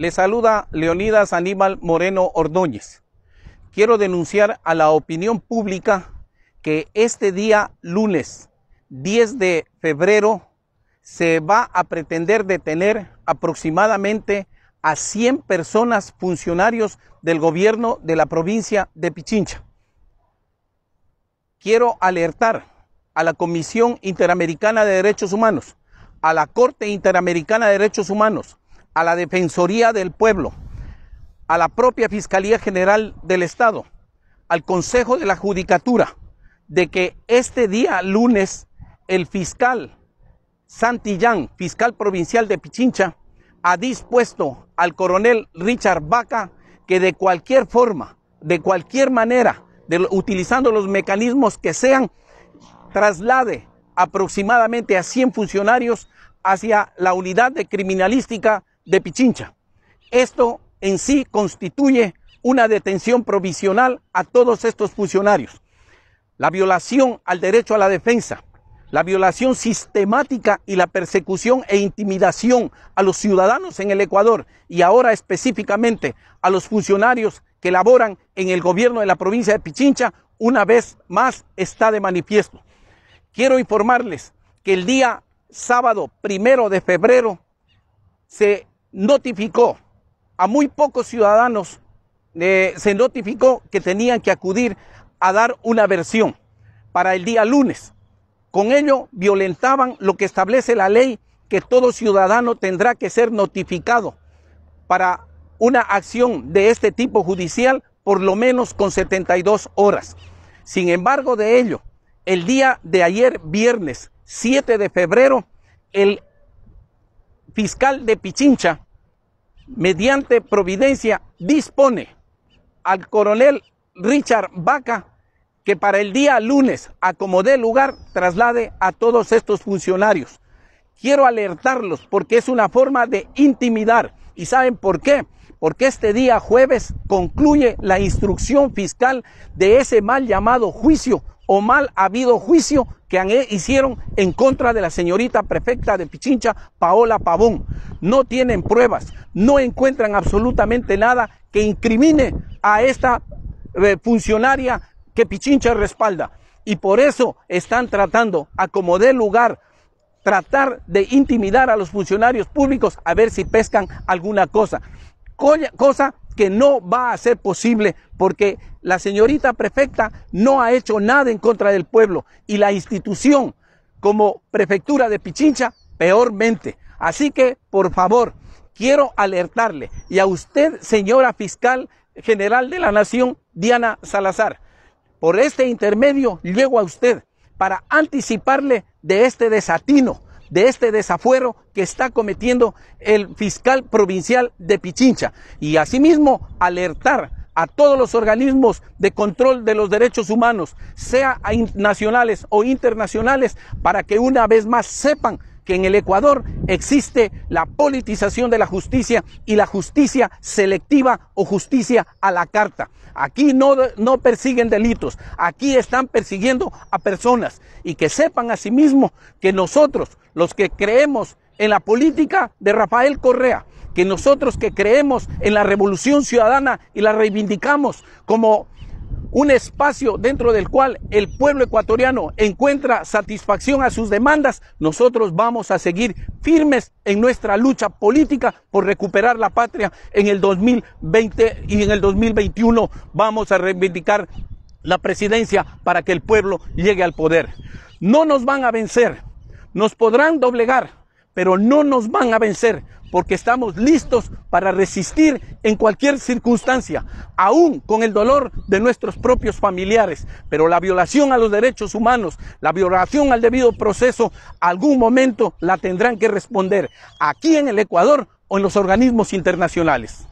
Le saluda Leonidas Aníbal Moreno Ordóñez. Quiero denunciar a la opinión pública que este día lunes 10 de febrero se va a pretender detener aproximadamente a 100 personas funcionarios del gobierno de la provincia de Pichincha. Quiero alertar a la Comisión Interamericana de Derechos Humanos, a la Corte Interamericana de Derechos Humanos, a la Defensoría del Pueblo, a la propia Fiscalía General del Estado, al Consejo de la Judicatura, de que este día lunes el fiscal Santillán, fiscal provincial de Pichincha, ha dispuesto al coronel Richard Vaca que de cualquier forma, de cualquier manera, utilizando los mecanismos que sean, traslade aproximadamente a 100 funcionarios hacia la unidad de criminalística de Pichincha. Esto en sí constituye una detención provisional a todos estos funcionarios. La violación al derecho a la defensa, la violación sistemática y la persecución e intimidación a los ciudadanos en el Ecuador y ahora específicamente a los funcionarios que laboran en el gobierno de la provincia de Pichincha, una vez más está de manifiesto. Quiero informarles que el día sábado primero de febrero se notificó a muy pocos ciudadanos, eh, se notificó que tenían que acudir a dar una versión para el día lunes. Con ello violentaban lo que establece la ley que todo ciudadano tendrá que ser notificado para una acción de este tipo judicial por lo menos con 72 horas. Sin embargo de ello, el día de ayer, viernes 7 de febrero, el fiscal de Pichincha, mediante providencia, dispone al coronel Richard Vaca que para el día lunes, a como lugar, traslade a todos estos funcionarios. Quiero alertarlos porque es una forma de intimidar. ¿Y saben por qué? Porque este día jueves concluye la instrucción fiscal de ese mal llamado juicio o mal ha habido juicio que hicieron en contra de la señorita prefecta de Pichincha, Paola Pavón. No tienen pruebas, no encuentran absolutamente nada que incrimine a esta eh, funcionaria que Pichincha respalda. Y por eso están tratando, a como dé lugar, tratar de intimidar a los funcionarios públicos a ver si pescan alguna cosa. Cosa que no va a ser posible porque la señorita prefecta no ha hecho nada en contra del pueblo y la institución como prefectura de Pichincha peormente. Así que, por favor, quiero alertarle y a usted, señora fiscal general de la Nación, Diana Salazar, por este intermedio llego a usted para anticiparle de este desatino, de este desafuero que está cometiendo el fiscal provincial de Pichincha y asimismo alertar a todos los organismos de control de los derechos humanos, sea nacionales o internacionales, para que una vez más sepan que en el Ecuador existe la politización de la justicia y la justicia selectiva o justicia a la carta. Aquí no, persiguen delitos, aquí están persiguiendo a personas y que sepan asimismo que nosotros, los que creemos en la política de Rafael Correa, que nosotros que creemos en la revolución ciudadana y la reivindicamos como un espacio dentro del cual el pueblo ecuatoriano encuentra satisfacción a sus demandas, nosotros vamos a seguir firmes en nuestra lucha política por recuperar la patria en el 2020 y en el 2021 vamos a reivindicar la presidencia para que el pueblo llegue al poder. No nos van a vencer, nos podrán doblegar, pero no nos van a vencer porque estamos listos para resistir en cualquier circunstancia, aún con el dolor de nuestros propios familiares. Pero la violación a los derechos humanos, la violación al debido proceso, algún momento la tendrán que responder aquí en el Ecuador o en los organismos internacionales.